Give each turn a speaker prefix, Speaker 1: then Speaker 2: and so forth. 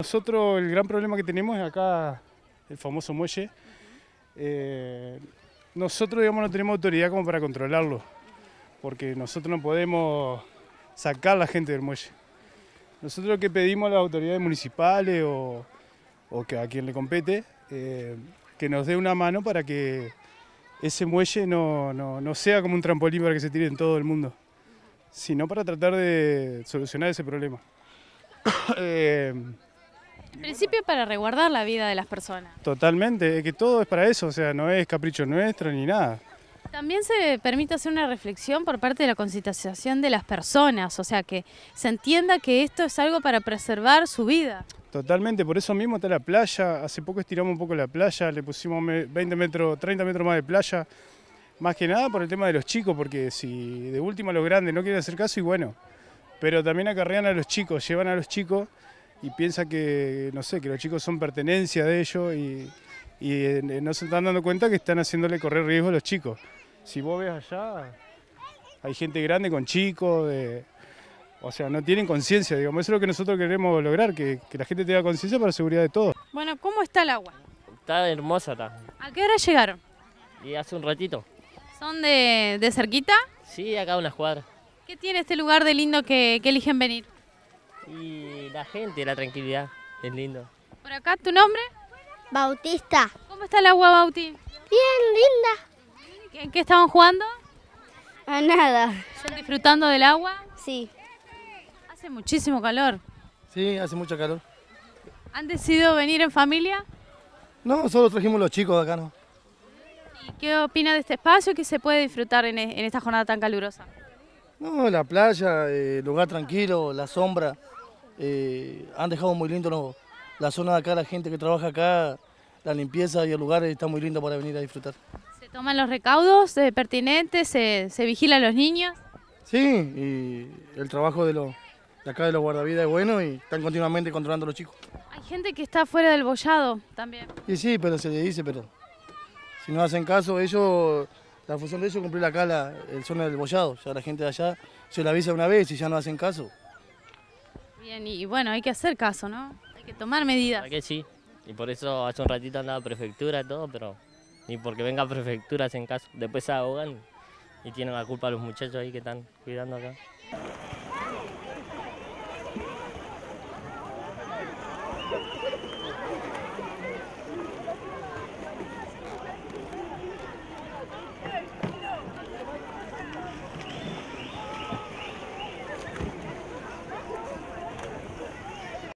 Speaker 1: Nosotros el gran problema que tenemos es acá el famoso muelle. Eh, nosotros digamos, no tenemos autoridad como para controlarlo, porque nosotros no podemos sacar a la gente del muelle. Nosotros lo que pedimos a las autoridades municipales o, a quien le compete, eh, que nos dé una mano para que ese muelle no, sea como un trampolín para que se tire en todo el mundo, sino para tratar de solucionar ese problema. Eh,
Speaker 2: principio para resguardar la vida de las personas.
Speaker 1: Totalmente, es que todo es para eso, o sea, no es capricho nuestro ni nada.
Speaker 2: También se permite hacer una reflexión por parte de la concitación de las personas, o sea, que se entienda que esto es algo para preservar su vida.
Speaker 1: Totalmente, por eso mismo está la playa, hace poco estiramos un poco la playa, le pusimos 20 metros, 30 metros más de playa, más que nada por el tema de los chicos, porque si de última los grandes no quieren hacer caso, y bueno, pero también acarrean a los chicos, llevan a los chicos y piensa que, no sé, que los chicos son pertenencia de ellos y, eh, no se están dando cuenta que están haciéndole correr riesgo a los chicos. Si vos ves allá, hay gente grande con chicos, o sea, no tienen conciencia, digamos. Eso es lo que nosotros queremos lograr, que, la gente tenga conciencia para la seguridad de todos.
Speaker 2: Bueno, ¿cómo está el agua?
Speaker 3: Está hermosa. Está.
Speaker 2: ¿A qué hora llegaron?
Speaker 3: Y hace un ratito.
Speaker 2: ¿Son de, de cerquita?
Speaker 3: Sí, acá una cuadras.
Speaker 2: ¿Qué tiene este lugar de lindo que, eligen venir?
Speaker 3: La gente, la tranquilidad, es lindo.
Speaker 2: Por acá, ¿tu nombre? Bautista. ¿Cómo está el agua, Bauti? Bien, linda. ¿En qué estaban jugando? A nada. ¿Están disfrutando del agua? Sí. Hace muchísimo calor. Sí, hace mucho calor. ¿Han decidido venir en familia?
Speaker 4: No, solo trajimos los chicos acá, ¿no?
Speaker 2: ¿Y qué opina de este espacio que se puede disfrutar en, e-, en esta jornada tan calurosa? No,
Speaker 4: la playa, el lugar tranquilo, la sombra, eh, han dejado muy lindo la zona de acá, la gente que trabaja acá, la limpieza y el lugar está muy lindo para venir a disfrutar.
Speaker 2: ¿Se toman los recaudos eh, pertinentes? ¿Se, vigilan los niños?
Speaker 4: Sí, y el trabajo de, los, de acá de los guardavidas es bueno y están continuamente controlando a los chicos.
Speaker 2: Hay gente que está fuera del bollado también.
Speaker 4: Y sí, pero se le dice, pero si no hacen caso, ellos, la función de ellos es cumplir acá la el zona del bollado. sea la gente de allá se la avisa una vez y ya no hacen caso
Speaker 2: y bueno, hay que hacer caso, ¿no? Hay que tomar medidas.
Speaker 3: que sí? Y por eso hace un ratito andaba prefectura y todo, pero ni porque venga prefectura en caso. Después se ahogan y tienen la culpa a los muchachos ahí que están cuidando acá.